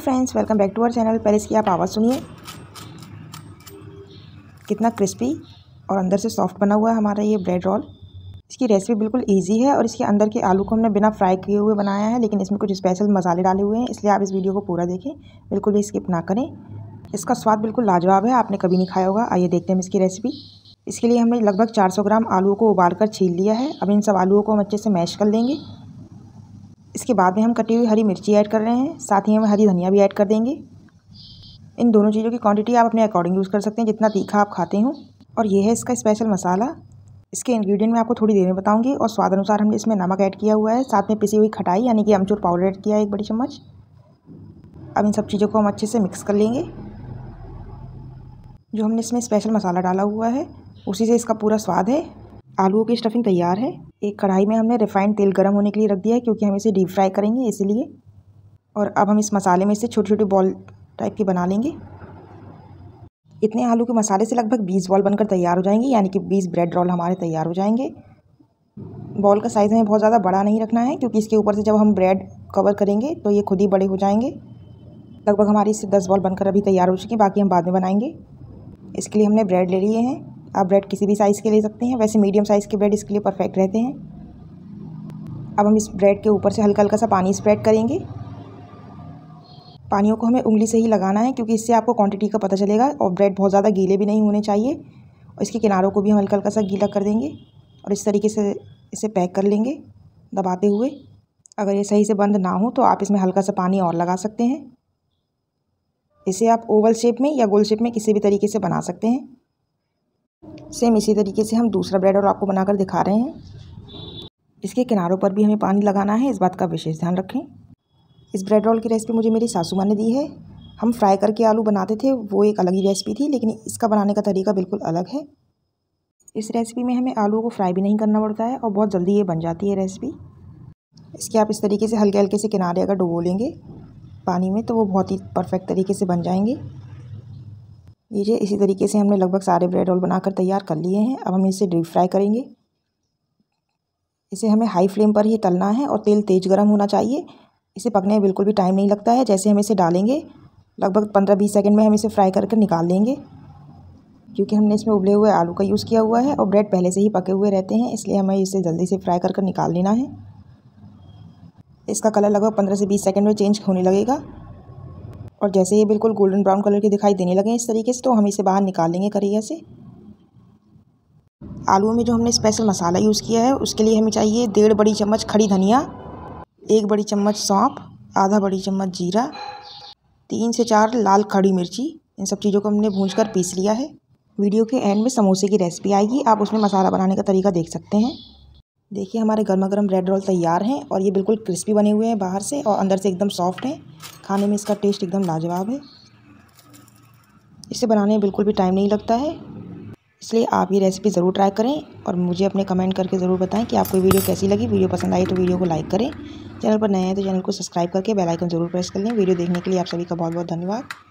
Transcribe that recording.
friends welcome back to our channel पहले इसकी आप आवाज़ सुनिए कितना क्रिस्पी और अंदर से सॉफ्ट बना हुआ है हमारा ये ब्रेड रोल इसकी रेसिपी बिल्कुल इजी है और इसके अंदर के आलू को हमने बिना फ्राई किए हुए बनाया है लेकिन इसमें कुछ स्पेशल मसाले डाले हुए हैं इसलिए आप इस वीडियो को पूरा देखें बिल्कुल भी स्किप ना करें इसका स्वाद बिल्कुल लाजवाब है आपने कभी नहीं खाया होगा आइए देखते हैं इसकी रेसिपी इसके लिए हमने लगभग 400 ग्राम आलू को उबाल कर छील लिया है अब इन सब आलूओं को हम अच्छे से मैश कर लेंगे इसके बाद में हम कटी हुई हरी मिर्ची ऐड कर रहे हैं साथ ही हम हरी धनिया भी ऐड कर देंगे इन दोनों चीज़ों की क्वांटिटी आप अपने अकॉर्डिंग यूज़ कर सकते हैं जितना तीखा आप खाते हूँ और ये है इसका स्पेशल मसाला इसके इंग्रेडिएंट मैं आपको थोड़ी देर में बताऊंगी और स्वाद अनुसार हमने इसमें नमक ऐड किया हुआ है साथ में पिसी हुई खटाई यानी कि अमचूर पाउडर ऐड किया है एक बड़ी चम्मच अब इन सब चीज़ों को हम अच्छे से मिक्स कर लेंगे जो हमने इसमें स्पेशल मसाला डाला हुआ है उसी से इसका पूरा स्वाद है आलूओं की स्टफिंग तैयार है एक कढ़ाई में हमने रिफाइंड तेल गर्म होने के लिए रख दिया है क्योंकि हम इसे डीप फ्राई करेंगे इसीलिए और अब हम इस मसाले में इसे छोटे छोटे बॉल टाइप के बना लेंगे इतने आलू के मसाले से लगभग बीस बॉल बनकर तैयार हो जाएंगे यानी कि बीस ब्रेड रोल हमारे तैयार हो जाएंगे बॉल का साइज़ हमें बहुत ज़्यादा बड़ा नहीं रखना है क्योंकि इसके ऊपर से जब हम ब्रेड कवर करेंगे तो ये खुद ही बड़े हो जाएंगे लगभग हमारी इससे दस बॉल बनकर अभी तैयार हो चुकी हैं बाकी हम बाद में बनाएंगे इसके लिए हमने ब्रेड ले लिए हैं आप ब्रेड किसी भी साइज़ के ले सकते हैं वैसे मीडियम साइज़ के ब्रेड इसके लिए परफेक्ट रहते हैं अब हम इस ब्रेड के ऊपर से हल्का हल्का सा पानी स्प्रेड करेंगे पानियों को हमें उंगली से ही लगाना है क्योंकि इससे आपको क्वांटिटी का पता चलेगा और ब्रेड बहुत ज़्यादा गीले भी नहीं होने चाहिए और इसके किनारों को भी हम हल्का हल्का सा गीला कर देंगे और इस तरीके से इसे पैक कर लेंगे दबाते हुए अगर ये सही से बंद ना हो तो आप इसमें हल्का सा पानी और लगा सकते हैं इसे आप ओवल शेप में या गोल शेप में किसी भी तरीके से बना सकते हैं सेम इसी तरीके से हम दूसरा ब्रेड और आपको बनाकर दिखा रहे हैं इसके किनारों पर भी हमें पानी लगाना है इस बात का विशेष ध्यान रखें इस ब्रेड रोल की रेसिपी मुझे मेरी सासू माँ ने दी है हम फ्राई करके आलू बनाते थे वो एक अलग ही रेसिपी थी लेकिन इसका बनाने का तरीका बिल्कुल अलग है इस रेसिपी में हमें आलू को फ्राई भी नहीं करना पड़ता है और बहुत जल्दी ये बन जाती है रेसिपी इसके आप इस तरीके से हल्के हल्के से किनारे अगर डुबो लेंगे पानी में तो वो बहुत ही परफेक्ट तरीके से बन जाएंगे लीजिए इसी तरीके से हमने लगभग सारे ब्रेड रोल बनाकर तैयार कर लिए हैं अब हम इसे डीप फ्राई करेंगे इसे हमें हाई फ्लेम पर ही तलना है और तेल तेज गर्म होना चाहिए इसे पकने में बिल्कुल भी टाइम नहीं लगता है जैसे हम इसे डालेंगे लगभग पंद्रह बीस सेकेंड में हम इसे फ्राई करके निकाल लेंगे क्योंकि हमने इसमें उबले हुए आलू का यूज़ किया हुआ है और ब्रेड पहले से ही पके हुए रहते हैं इसलिए हमें इसे जल्दी से फ्राई कर कर निकाल लेना है इसका कलर लगभग पंद्रह से बीस सेकेंड में चेंज होने लगेगा और जैसे ही बिल्कुल गोल्डन ब्राउन कलर के दिखाई देने लगे इस तरीके से तो हम इसे बाहर निकाल लेंगे करिया से आलू में जो हमने स्पेशल मसाला यूज़ किया है उसके लिए हमें चाहिए डेढ़ बड़ी चम्मच खड़ी धनिया एक बड़ी चम्मच सौंप आधा बड़ी चम्मच जीरा तीन से चार लाल खड़ी मिर्ची इन सब चीज़ों को हमने भूज कर पीस लिया है वीडियो के एंड में समोसे की रेसिपी आएगी आप उसमें मसाला बनाने का तरीका देख सकते हैं देखिए हमारे गर्मा गर्म ब्रेड रोल तैयार हैं और ये बिल्कुल क्रिस्पी बने हुए हैं बाहर से और अंदर से एकदम सॉफ्ट हैं खाने में इसका टेस्ट एकदम लाजवाब है इसे बनाने में बिल्कुल भी टाइम नहीं लगता है इसलिए आप ये रेसिपी ज़रूर ट्राई करें और मुझे अपने कमेंट करके ज़रूर बताएं कि आपको वीडियो कैसी लगी वीडियो पसंद आई तो वीडियो को लाइक करें चैनल पर नए हैं तो चैनल को सब्सक्राइब करके बेल आइकन जरूर प्रेस कर लें वीडियो देखने के लिए आप सभी का बहुत बहुत धन्यवाद